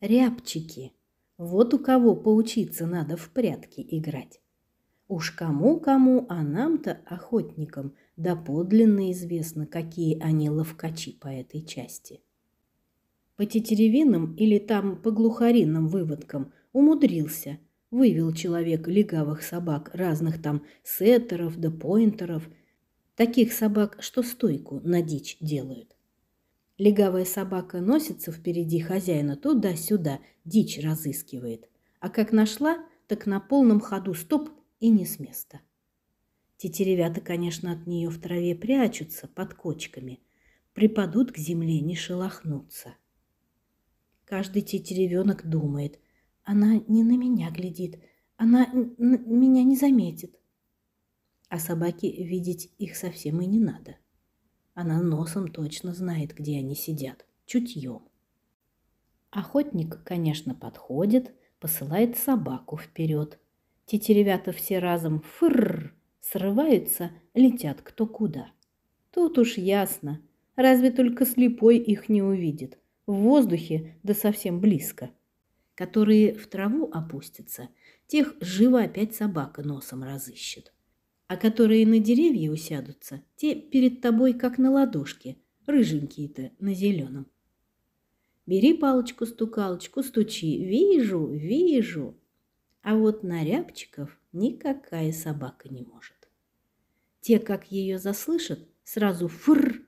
рябчики. Вот у кого поучиться надо в прятки играть. Уж кому-кому, а нам-то, охотникам, доподлинно известно, какие они ловкачи по этой части. По тетеревинам или там по глухаринам выводкам умудрился, вывел человек легавых собак, разных там сеттеров да поинтеров, таких собак, что стойку на дичь делают. Легавая собака носится впереди хозяина туда-сюда, дичь разыскивает. А как нашла, так на полном ходу стоп и не с места. Тетеревята, конечно, от нее в траве прячутся под кочками, припадут к земле, не шелохнутся. Каждый тетеревенок думает, она не на меня глядит, она меня не заметит. А собаке видеть их совсем и не надо. Она носом точно знает, где они сидят. Чутьем. Охотник, конечно, подходит, посылает собаку вперед. Тетеревята все разом фырр срываются, летят кто куда. Тут уж ясно, разве только слепой их не увидит. В воздухе да совсем близко. Которые в траву опустятся, тех живо опять собака носом разыщет. А которые на деревья усядутся, те перед тобой как на ладошке, рыженькие-то на зеленом. Бери палочку-стукалочку, стучи. Вижу, вижу. А вот на рябчиков никакая собака не может. Те, как ее заслышат, сразу фыр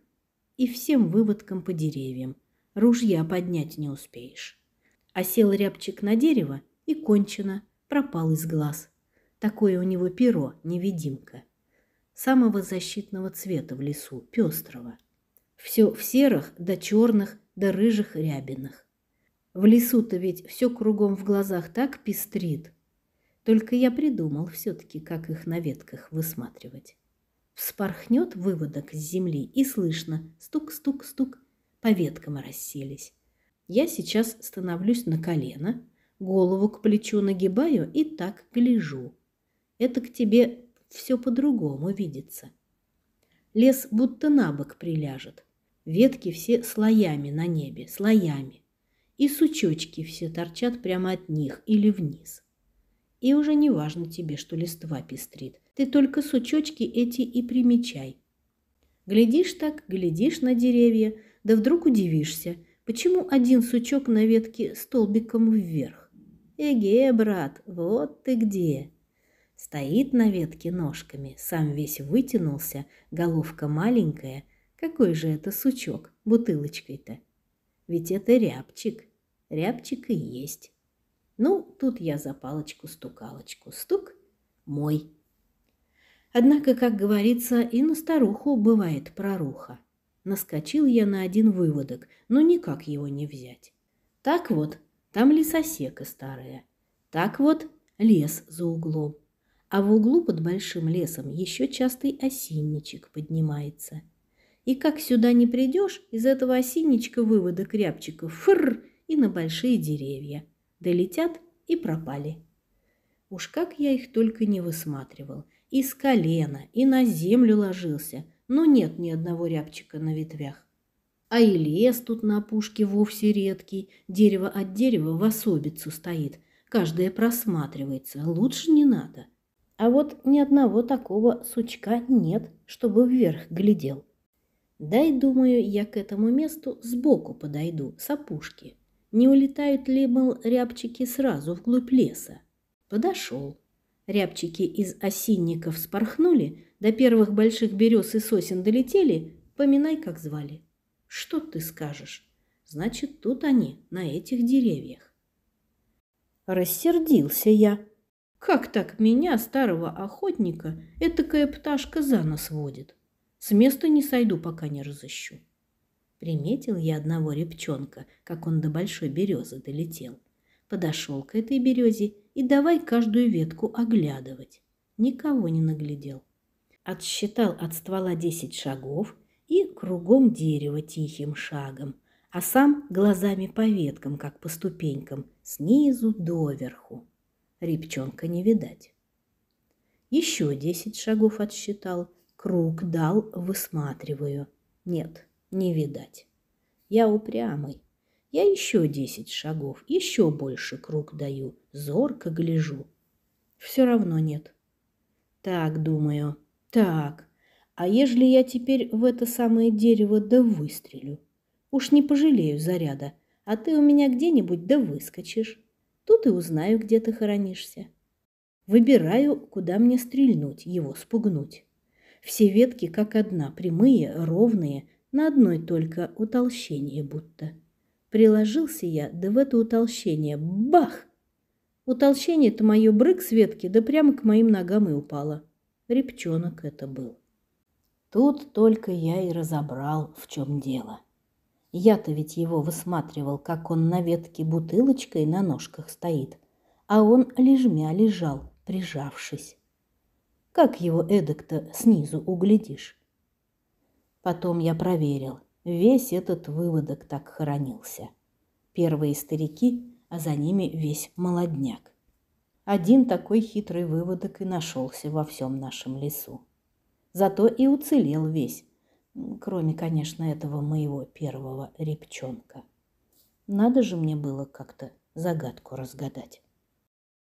и всем выводкам по деревьям. Ружья поднять не успеешь. А сел рябчик на дерево и кончено, пропал из глаз. Такое у него перо, невидимка. Самого защитного цвета в лесу, пестрого. Все в серых, до да черных, до да рыжих рябинах. В лесу-то ведь все кругом в глазах так пестрит. Только я придумал все-таки, как их на ветках высматривать. Вспорхнет выводок с земли, и слышно стук-стук-стук, по веткам расселись. Я сейчас становлюсь на колено, голову к плечу нагибаю и так гляжу это к тебе все по-другому видится. Лес будто на бок приляжет, ветки все слоями на небе, слоями, и сучочки все торчат прямо от них или вниз. И уже не важно тебе, что листва пестрит, ты только сучочки эти и примечай. Глядишь так, глядишь на деревья, да вдруг удивишься, почему один сучок на ветке столбиком вверх. Эге, брат, вот ты где! Стоит на ветке ножками, сам весь вытянулся, головка маленькая. Какой же это сучок бутылочкой-то? Ведь это рябчик. Рябчик и есть. Ну, тут я за палочку-стукалочку. Стук мой. Однако, как говорится, и на старуху бывает проруха. Наскочил я на один выводок, но никак его не взять. Так вот, там лесосека старая. Так вот, лес за углом. А в углу под большим лесом еще частый осинничек поднимается. И как сюда не придешь, из этого осинничка вывода крябчиков фыр и на большие деревья. Долетят и пропали. Уж как я их только не высматривал. И с колена, и на землю ложился, но нет ни одного рябчика на ветвях. А и лес тут на опушке вовсе редкий, дерево от дерева в особицу стоит, каждое просматривается, лучше не надо. — а вот ни одного такого сучка нет, чтобы вверх глядел. Дай, думаю, я к этому месту сбоку подойду, с опушки. Не улетают ли, мол, рябчики сразу вглубь леса? Подошел. Рябчики из осинников спорхнули, до первых больших берез и сосен долетели, поминай, как звали. Что ты скажешь? Значит, тут они, на этих деревьях. Рассердился я, как так меня, старого охотника, этакая пташка за нос водит? С места не сойду, пока не разыщу. Приметил я одного репчонка, как он до большой березы долетел. Подошел к этой березе и давай каждую ветку оглядывать. Никого не наглядел. Отсчитал от ствола десять шагов и кругом дерева тихим шагом, а сам глазами по веткам, как по ступенькам, снизу доверху репчонка не видать. Еще десять шагов отсчитал, круг дал, высматриваю. Нет, не видать. Я упрямый. Я еще десять шагов, еще больше круг даю, зорко гляжу. Все равно нет. Так, думаю, так. А ежели я теперь в это самое дерево да выстрелю? Уж не пожалею заряда, а ты у меня где-нибудь да выскочишь. Тут и узнаю, где ты хоронишься. Выбираю, куда мне стрельнуть, его спугнуть. Все ветки как одна, прямые, ровные, на одной только утолщение будто. Приложился я, да в это утолщение бах! Утолщение-то мое брык с ветки, да прямо к моим ногам и упало. Репчонок это был. Тут только я и разобрал, в чем дело. Я-то ведь его высматривал, как он на ветке бутылочкой на ножках стоит, а он лежмя лежал, прижавшись. Как его эдак-то снизу углядишь? Потом я проверил, весь этот выводок так хоронился. Первые старики, а за ними весь молодняк. Один такой хитрый выводок и нашелся во всем нашем лесу. Зато и уцелел весь, кроме, конечно, этого моего первого репчонка. Надо же мне было как-то загадку разгадать.